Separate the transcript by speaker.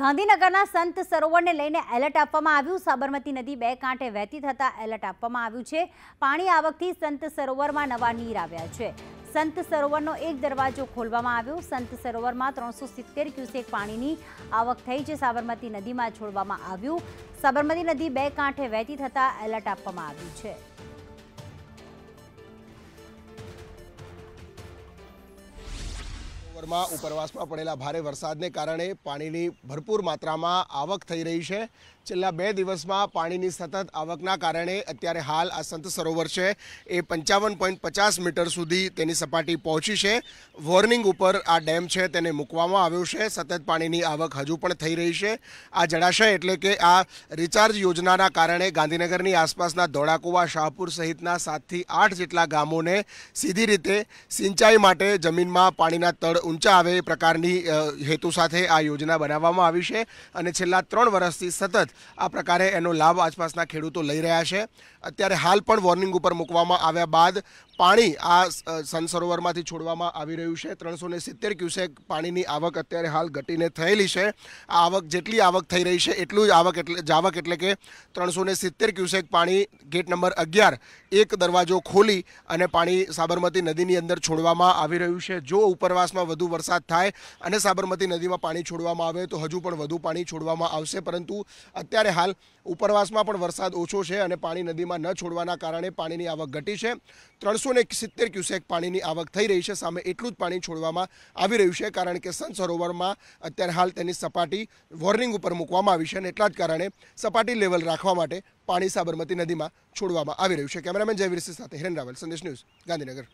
Speaker 1: ગાંધીનગરના સંત સરોવરને લઈને એલર્ટ આપવામાં આવ્યું સાબરમતી નદી બે કાંઠે વહેતી થતાં એલર્ટ આપવામાં આવ્યું છે પાણી આવકથી સંત સરોવરમાં નવા નીર આવ્યા છે સંત સરોવરનો એક દરવાજો ખોલવામાં આવ્યો સંત સરોવરમાં ત્રણસો સિત્તેર ક્યુસેક પાણીની આવક થઈ છે સાબરમતી નદીમાં છોડવામાં આવ્યું સાબરમતી નદી બે કાંઠે વહેતી થતાં એલર્ટ આપવામાં આવ્યું છે
Speaker 2: ઉપરમાં ઉપરવાસમાં પડેલા ભારે વરસાદને કારણે પાણીની ભરપૂર માત્રામાં આવક થઈ રહી છે છેલ્લા બે દિવસમાં પાણીની સતત આવકના કારણે અત્યારે હાલ આ સંત સરોવર છે એ પંચાવન પોઈન્ટ પચાસ મીટર સુધી તેની સપાટી પહોંચી છે વોર્નિંગ ઉપર આ ડેમ છે તેને મૂકવામાં આવ્યો છે સતત પાણીની આવક હજુ પણ થઈ રહી છે આ જળાશય એટલે કે આ રિચાર્જ યોજનાના કારણે ગાંધીનગરની આસપાસના ધોળાકુવા શાહપુર સહિતના સાતથી આઠ જેટલા ગામોને સીધી રીતે સિંચાઈ માટે જમીનમાં પાણીના તળ ઊંચા આવે એ પ્રકારની હેતુ સાથે આ યોજના બનાવવામાં આવી છે અને છેલ્લા ત્રણ વર્ષથી સતત આ પ્રકારે એનો લાભ આસપાસના ખેડૂતો લઈ રહ્યા છે અત્યારે હાલ પણ વોર્નિંગ ઉપર મૂકવામાં આવ્યા બાદ પાણી આ સનસરોવરમાંથી છોડવામાં આવી રહ્યું છે ત્રણસો ને સિત્તેર ક્યુસેક પાણીની આવક અત્યારે હાલ ઘટીને થયેલી છે આ આવક જેટલી આવક થઈ રહી છે એટલું જ આવક એટલે જાવક એટલે કે ત્રણસો ને સિત્તેર ક્યુસેક પાણી ગેટ નંબર અગિયાર એક દરવાજો ખોલી અને પાણી સાબરમતી નદીની અંદર છોડવામાં આવી રહ્યું છે જો ઉપરવાસમાં વધુ વરસાદ થાય અને સાબરમતી નદીમાં પાણી છોડવામાં આવે તો હજુ પણ વધુ પાણી છોડવામાં આવશે પરંતુ અત્યારે હાલ ઉપરવાસમાં પણ વરસાદ ઓછો છે અને પાણી નદીમાં ન છોડવાના કારણે પાણીની આવક ઘટી છે ત્રણસો સોનેક સિટી તરીકે ઉસેક પાણીની આવક થઈ રહી છે સામે એટલું જ પાણી છોડવામાં આવી રહ્યું છે કારણ કે સન સરોવરમાં અત્યાર હાલ તેની સપાટી વોર્નિંગ ઉપર મૂકવામાં આવી છે અને એટલા જ કારણે સપાટી લેવલ રાખવા માટે પાણી સાબરમતી નદીમાં છોડવામાં આવી રહ્યું છે કેમેરામેન જયવીર સાથે હિરેન રાવલ સંદેશ ન્યૂઝ ગાંધીનગર